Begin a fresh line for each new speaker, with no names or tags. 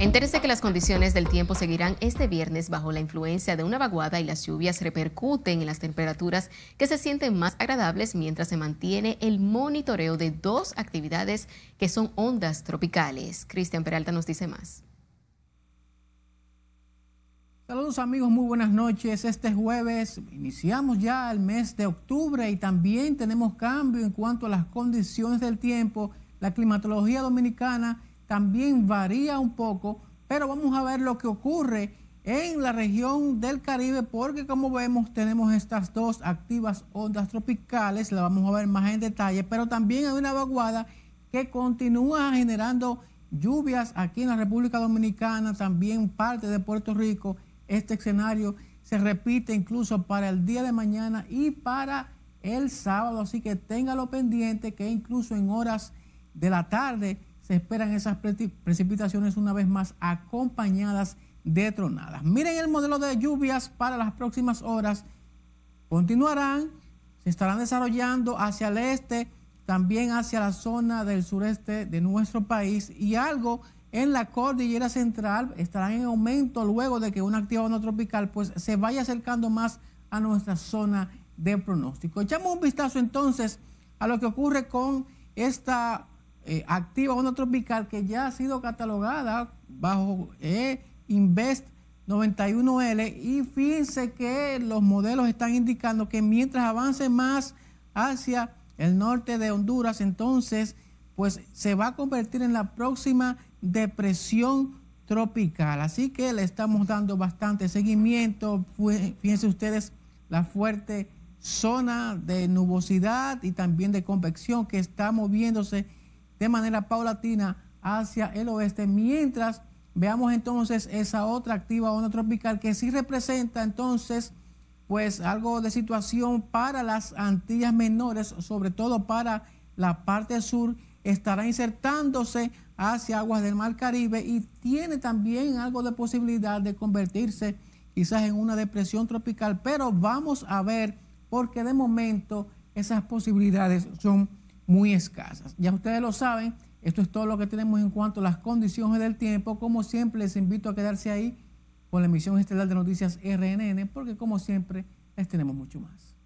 Entérese que las condiciones del tiempo seguirán este viernes bajo la influencia de una vaguada y las lluvias repercuten en las temperaturas que se sienten más agradables mientras se mantiene el monitoreo de dos actividades que son ondas tropicales. Cristian Peralta nos dice más.
Saludos amigos, muy buenas noches. Este jueves iniciamos ya el mes de octubre y también tenemos cambio en cuanto a las condiciones del tiempo. La climatología dominicana también varía un poco, pero vamos a ver lo que ocurre en la región del Caribe, porque como vemos tenemos estas dos activas ondas tropicales, la vamos a ver más en detalle, pero también hay una vaguada que continúa generando lluvias aquí en la República Dominicana, también parte de Puerto Rico. Este escenario se repite incluso para el día de mañana y para el sábado, así que téngalo pendiente que incluso en horas de la tarde se esperan esas precipitaciones una vez más acompañadas de tronadas. Miren el modelo de lluvias para las próximas horas. Continuarán, se estarán desarrollando hacia el este, también hacia la zona del sureste de nuestro país y algo en la cordillera central estará en aumento luego de que una actividad no tropical pues se vaya acercando más a nuestra zona de pronóstico. Echamos un vistazo entonces a lo que ocurre con esta eh, activa una tropical que ya ha sido catalogada bajo eh, Invest 91L y fíjense que los modelos están indicando que mientras avance más hacia el norte de Honduras, entonces pues se va a convertir en la próxima depresión tropical. Así que le estamos dando bastante seguimiento. Fíjense ustedes la fuerte zona de nubosidad y también de convección que está moviéndose de manera paulatina hacia el oeste, mientras veamos entonces esa otra activa onda tropical que sí representa entonces pues algo de situación para las Antillas menores, sobre todo para la parte sur, estará insertándose hacia aguas del Mar Caribe y tiene también algo de posibilidad de convertirse quizás en una depresión tropical, pero vamos a ver porque de momento esas posibilidades son muy escasas. Ya ustedes lo saben, esto es todo lo que tenemos en cuanto a las condiciones del tiempo. Como siempre, les invito a quedarse ahí con la emisión estelar de noticias RNN, porque como siempre, les tenemos mucho más.